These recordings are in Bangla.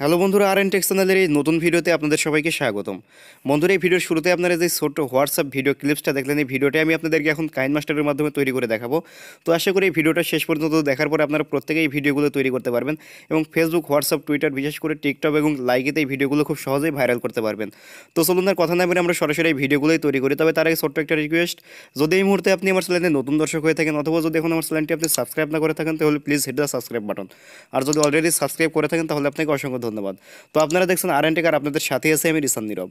হ্যালো বন্ধুরা আর এন টেক্স চ্যানেলের এই নতুন ভিডিওতে আপনাদের সবাইকে স্বাগতম বন্ধুরা এই ভিডিওর শুরুতে আপনারা যে ছোট্ট হোয়াটসঅ্যাপ ভিডিও ক্লিপসটা দেখলেন এই ভিডিওটা আমি আপনাদেরকে এখন কাইন মাস্টারের মাধ্যমে তৈরি করে দেখাবো তো আশা করি এই ভিডিওটা শেষ পর্যন্ত দেখার পরে আপনারা প্রত্যেকে এই ভিডিওগুলো তৈরি করতে পারবেন এবং ফেসবুক হোয়াটসঅ্যাপ টুইটার বিশেষ করে টিকটক এবং লাইকেতে এই ভিডিওগুলো খুব সহজেই ভাইরাল করতে পারবেন তো চলুন আর কথা না বলে আমরা সরাসরি এই ভিডিওগুলোই তৈরি করি তবে তার আগে ছোট্ট একটা রিকোয়েস্ট যদি এই মুহূর্তে আপনি আমার চ্যানেলে নতুন দর্শক হয়ে থাকেন অথবা যদি এখন আমার চ্যানেলটি আপনি সাবস্ক্রাইব না করে থাকেন তাহলে please hit the subscribe button আর যদি অলরেডি সাবস্ক্রাইব করে থাকেন তাহলে আপনাকে অসংখ্য ধন্যবাদ তো আপনারা দেখছেন আর এন টেকার আপনাদের সাথে আছে আমি Rishan Nirob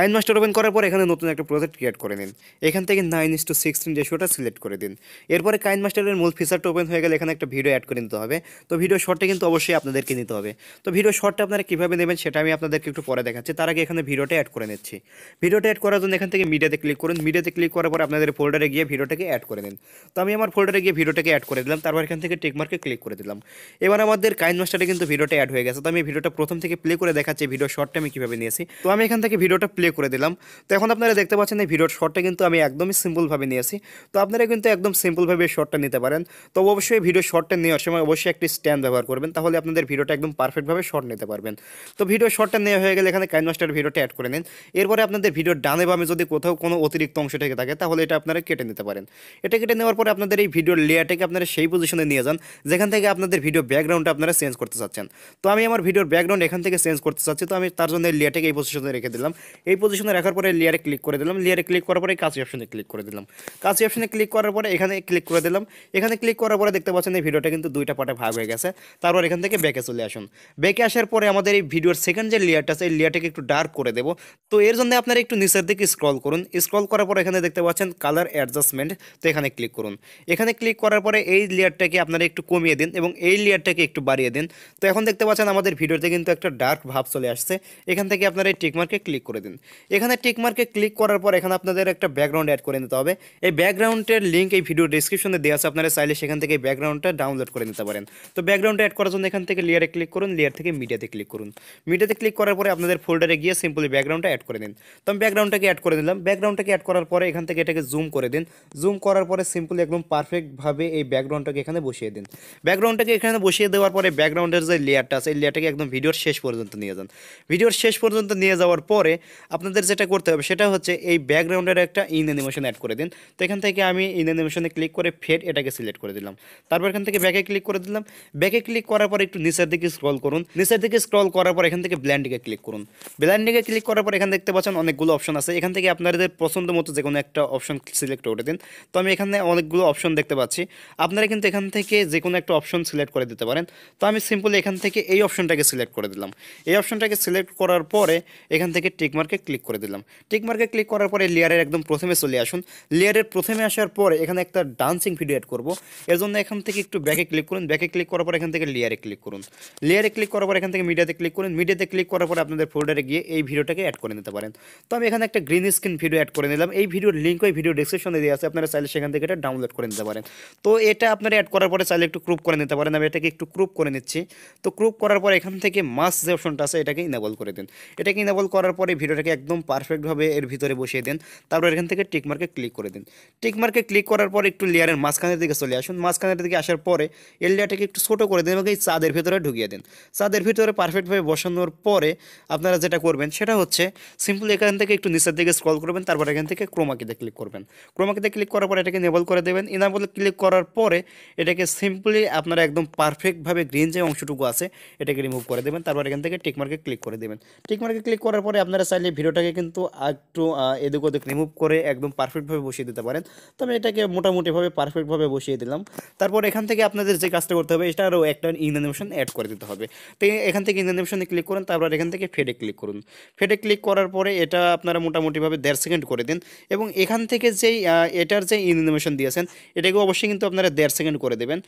nine master open করার পর এখানে নতুন একটা প্রজেক্ট ক্রিয়েট করে নিন এখান থেকে নাইন ইস টু সিক্সটিন রেশিওটা সিলেক্ট করে দিন এরপরে কাইন মাস্টারের মূল ফিচারটা ওপেন হয়ে গেলে এখানে একটা ভিডিও অ্যাড করে নিতে হবে তো ভিডিও শর্টে কিন্তু অবশ্যই আপনাদেরকে নিতে হবে তো ভিডিও শর্টটা আপনারা কীভাবে নেবেন সেটা আমি আপনাদেরকে একটু পরে দেখাচ্ছি তার আগে এখানে ভিডিওটা অ্যাড করে নিচ্ছি ভিডিওটা অ্যাড করার জন্য এখান থেকে মিডিয়াতে ক্লিক করুন মিডিয়াতে ক্লিক করার পর আপনাদের ফোল্ডারে গিয়ে ভিডিওটাকে অ্যাড করে নিন তো আমি আমার ফোল্ডারে গিয়ে ভিডিওটাকে অ্যাড করে দিলাম তারপর এখান থেকে টেকমার্কে ক্লিক করে দিলাম এবার আমাদের কাইন মাস্টারে কিন্তু ভিডিওটা অ্যাড হয়ে গেছে তো আমি ভিডিওটা প্রথম থেকে প্লে করে দেখাচ্ছি ভিডিও শর্টটা আমি কীভাবে নিয়েছি তো আমি এখান থেকে ভিডিওটা প্লে ক্লিয়ার করে দিলাম তো এখন আপনারা দেখতে পাচ্ছেন এই ভিডিওর শর্টটা কিন্তু আমি একদমই সিম্পলভাবে নিয়েছি তো আপনারা কিন্তু একদম সিম্পলভাবে শর্টটা নিতে পারেন তো অবশ্যই ভিডিও শর্টটা নেওয়ার সময় অবশ্যই একটি স্ট্যান্ড ব্যবহার করবেন তাহলে আপনাদের ভিডিওটা একদম পারফেক্টভাবে শর্ট নিতে পারবেন তো ভিডিও শর্টটা নেওয়া হয়ে গেলে এখানে কাইনমাস্টার ভিডিওটা অ্যাড করে নিন এরপরে আপনাদের ভিডিওর ডানে বামে যদি কোথাও কোনো অতিরিক্ত অংশ থেকে থাকে তাহলে এটা আপনারা কেটে নিতে পারেন এটা কেটে নেওয়ার পরে আপনাদের এই ভিডিওর লেয়ারটাকে আপনারা সেই পজিশনে নিয়ে যান যেখান থেকে আপনাদের ভিডিও ব্যাকগ্রাউন্ডটা আপনারা চেঞ্জ করতে চাচ্ছেন তো আমি আমার ভিডিওর ব্যাকগ্রাউন্ড এখান থেকে চেঞ্জ করতে চাচ্ছি তো আমি তার জন্য এই লেয়ারটাকে এই পজিশনে রেখে দিলাম এই পজিশনে রাখার পরে লেয়ারে ক্লিক করে দিলাম লেয়ারে ক্লিক করার পরে কাঁচি অপশনে ক্লিক করে দিলাম কাঁচি অপশনে ক্লিক করার পরে এখানে ক্লিক করে দিলাম এখানে ক্লিক করার পরে দেখতে পাচ্ছেন এই ভিডিওটা কিন্তু দুইটা পার্টে ভাগ হয়ে গেছে তারপর এখান থেকে ব্যাকে চলে আসুন ব্যাকে আসার পরে আমাদের এই ভিডিওর সেকেন্ড যে লেয়ারটা আছে এই লেয়ারটাকে একটু ডার্ক করে দেবো তো এর জন্য আপনারা একটু নিচের দিকে স্ক্রল করুন স্ক্রল করার পর এখানে দেখতে পাচ্ছেন কালার অ্যাডজাস্টমেন্ট তো এখানে ক্লিক করুন এখানে ক্লিক করার পরে এই লেয়ারটাকে আপনারা একটু কমিয়ে দিন এবং এই লেয়ারটাকে একটু বাড়িয়ে দিন তো এখন দেখতে পাচ্ছেন আমাদের ভিডিওতে কিন্তু একটা ডার্ক ভাব চলে আসছে এখান থেকে আপনারা এই টিকমার্কে ক্লিক করে দিন এখানে টিকমার্কে ক্লিক করার পর এখানে আপনাদের একটা ব্যাকগ্রাউন্ড অ্যাড করে নিতে হবে এই ব্যাকগ্রাউন্ডের লিঙ্ক এই ভিডিও ডিসক্রিপশনে দেওয়া আছে আপনারা চাইলে সেখান থেকে ব্যাকগ্রাউন্ডটা ডাউনলোড করে নিতে পারেন তো ব্যাকগ্রাউন্ড অ্যাড করার জন্য এখান থেকে লেয়ারে ক্লিক করুন লেয়ার থেকে মিডিয়াতে ক্লিক করুন মিডিয়াতে ক্লিক করার পরে আপনাদের ফোল্ডারে গিয়ে সিম্পলি ব্যাকগ্রাউন্ডটা অ্যাড করে দিন তো আমি ব্যাকগ্রাউন্ডটাকে অ্যাড করে দিলাম ব্যাকগ্রাউন্ডটাকে অ্যাড করার পরে এখান থেকে এটাকে জুম করে দিন জুম করার পরে সিম্পলি একদম পারফেক্টভাবে এই ব্যাকগ্রাউন্ডটাকে এখানে বসিয়ে দিন ব্যাকগ্রাউন্ডটাকে এখানে বসিয়ে দেওয়ার পরে ব্যাকগ্রাউন্ডের যে লেয়ারটা আছে এই লেয়ারটাকে একদম ভিডিওর শেষ পর্যন্ত নিয়ে যান ভিডিওর শেষ পর্যন্ত নিয়ে যাওয়ার পরে আপনাদের যেটা করতে হবে সেটা হচ্ছে এই ব্যাকগ্রাউন্ডের একটা ইন অ্যানিমেশন অ্যাড করে দিন তো এখান থেকে আমি ইন অ্যানিমেশনে ক্লিক করে ফেড এটাকে সিলেক্ট করে দিলাম তারপর এখান থেকে ব্যাকে ক্লিক করে দিলাম ব্যাকে ক্লিক করার পর একটু নিচের দিকে স্ক্রল করুন নিচের দিকে স্ক্রল করার পর এখান থেকে ব্ল্যান্ডিকে ক্লিক করুন ব্ল্যান্ডিকে ক্লিক করার পর এখানে দেখতে পাচ্ছেন অনেকগুলো অপশন আছে এখান থেকে আপনাদের পছন্দ মতো যে কোনো একটা অপশন সিলেক্ট করে দিন তো আমি এখানে অনেকগুলো অপশন দেখতে পাচ্ছি আপনারা কিন্তু এখান থেকে যে কোনো একটা অপশন সিলেক্ট করে দিতে পারেন তো আমি সিম্পলি এখান থেকে এই অপশনটাকে সিলেক্ট করে দিলাম এই অপশনটাকে সিলেক্ট করার পরে এখান থেকে টিকমার্কে ক্লিক করে দিলাম টিক মার্কে ক্লিক করার পরে লেয়ারের একদম প্রথমে চলে আসুন লেয়ারের প্রথমে আসার পরে এখানে একটা ডান্সিং ভিডিও অ্যাড করবো এর জন্য এখান থেকে একটু ব্যাকে ক্লিক করুন ব্যাকে ক্লিক করার পর এখান থেকে লেয়ারে ক্লিক করুন লেয়ারে ক্লিক করার পর এখান থেকে মিডিয়াতে ক্লিক করুন মিডিয়াতে ক্লিক করার পর আপনাদের ফোল্ডারে গিয়ে এই ভিডিওটাকে অ্যাড করে নিতে পারেন তো আমি এখানে একটা গ্রিন স্ক্রিন ভিডিও অ্যাড করে নিলাম এই ভিডিওর লিঙ্ক ওই ভিডিও ডিসক্রিপশনে দিয়ে আছে আপনারা চাইলে সেখান থেকে এটা ডাউনলোড করে নিতে পারেন তো এটা আপনারা অ্যাড করার পরে চাইলে একটু ক্রুপ করে নিতে পারেন আমি এটাকে একটু ক্রুপ করে নিচ্ছি তো ক্রুপ করার পর এখান থেকে মাস যে অপশনটা আছে এটাকে ইনেবল করে দিন এটাকে ইনেবল করার পরে ভিডিওটাকে একদম পারফেক্টভাবে এর ভিতরে বসিয়ে দেন তারপর এখান থেকে টিকমার্কে ক্লিক করে দিন টিকমার্কে ক্লিক করার পর একটু লেয়ারের মাঝখানের দিকে চলে আসুন মাঝখানের দিকে আসার পরে এর লেয়ারটাকে একটু ছোটো করে দিন এবং এই চাঁদের ভিতরে ঢুকিয়ে দিন চাঁদের ভিতরে পারফেক্টভাবে বসানোর পরে আপনারা যেটা করবেন সেটা হচ্ছে সিম্পলি এখান থেকে একটু নিচের দিকে স্ক্রল করবেন তারপর এখান থেকে ক্রোমাকিতে ক্লিক করবেন ক্রোমাকিতে ক্লিক করার পর এটাকে নেবল করে দেবেন ইনাবল ক্লিক করার পরে এটাকে সিম্পলি আপনারা একদম পারফেক্টভাবে গ্রিন যে অংশটুকু আছে এটাকে রিমুভ করে দেবেন তারপর এখান থেকে টিকমার্কে ক্লিক করে দেবেন টিকমার্কে ক্লিক করার পরে আপনারা চাইলে ভিডিওটাকে কিন্তু একটু এদিক ওদিক রিমুভ করে একদম পারফেক্টভাবে বসিয়ে দিতে পারেন তো আমি এটাকে মোটামুটিভাবে পারফেক্টভাবে বসিয়ে দিলাম তারপর এখান থেকে আপনাদের যে কাজটা করতে হবে এটা আরও একটা ইন্ডানিমেশন অ্যাড করে দিতে হবে তো এখান থেকে ইন্ডানিমেশনে ক্লিক করুন তারপর এখান থেকে ফেডে ক্লিক করুন ফেডে ক্লিক করার পরে এটা আপনারা মোটামুটিভাবে দেড় সেকেন্ড করে দিন এবং এখান থেকে যেই এটার যে ইন্ডানিমেশন দিয়েছেন এটাকে অবশ্যই কিন্তু আপনারা দেড় সেকেন্ড করে দেবেন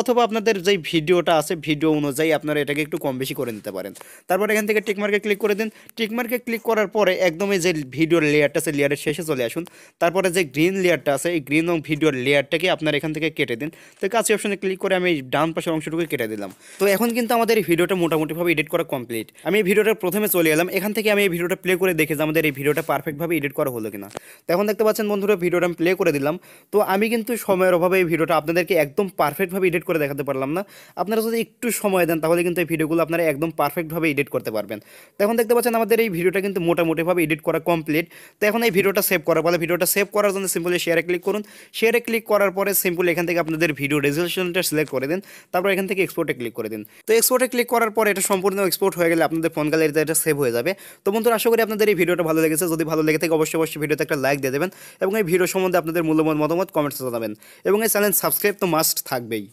অথবা আপনাদের যেই ভিডিওটা আছে ভিডিও অনুযায়ী আপনারা এটাকে একটু কম বেশি করে নিতে পারেন তারপর এখান থেকে টিকমার্কে ক্লিক করে দিন টিকমার্কে ক্লিক করার করার পরে একদমই যে ভিডিওর লেয়ারটা আছে লেয়ারের শেষে চলে আসুন তারপরে যে গ্রিন লেয়ারটা আছে এই গ্রিন এবং ভিডিওর লেয়ারটাকে আপনার এখান থেকে কেটে দিন তো কাছে অপশনে ক্লিক করে আমি ডান পাশের অংশটুকু কেটে দিলাম তো এখন কিন্তু আমাদের এই ভিডিওটা মোটামুটিভাবে এডিট করা কমপ্লিট আমি এই প্রথমে চলে এলাম এখান থেকে আমি এই ভিডিওটা প্লে করে দেখে যে আমাদের এই ভিডিওটা পারফেক্টভাবে এডিট করা হলো কিনা তো এখন দেখতে পাচ্ছেন বন্ধুরা ভিডিওটা আমি প্লে করে দিলাম তো আমি কিন্তু সময়ের অভাবে এই ভিডিওটা আপনাদেরকে একদম পারফেক্টভাবে এডিট করে দেখাতে পারলাম না আপনারা যদি একটু সময় দেন তাহলে কিন্তু এই ভিডিওগুলো আপনারা একদম পারফেক্টভাবে এডিট করতে পারবেন তো এখন দেখতে পাচ্ছেন আমাদের এই ভিডিওটা কিন্তু মোটামুটিভাবে এডিট করা কমপ্লিট তো এখন এই ভিডিওটা সেভ করার পরে ভিডিওটা সেভ করার জন্য সিম্পলি শেয়ারে ক্লিক করুন শেয়ারে ক্লিক করার পরে সিম্পলি এখান থেকে আপনাদের ভিডিও রেজলিউশনটা সিলেক্ট করে দিন তারপর এখান থেকে এক্সপোর্টে ক্লিক করে দিন তো এক্সপোর্টে ক্লিক করার পর এটা সম্পূর্ণ এক্সপোর্ট হয়ে গেলে আপনাদের ফোন গ্যালারিতে এটা সেভ হয়ে যাবে তো বন্ধুরা আশা করি আপনাদের এই ভিডিওটা ভালো লেগেছে যদি ভালো লেগে থাকে অবশ্যই অবশ্যই ভিডিওতে একটা লাইক দিয়ে দেবেন এবং এই ভিডিও সম্বন্ধে আপনাদের মূল্যবান মতামত কমেন্টসে জানাবেন এবং এই চ্যানেল সাবস্ক্রাইব তো মাস্ট থাকবেই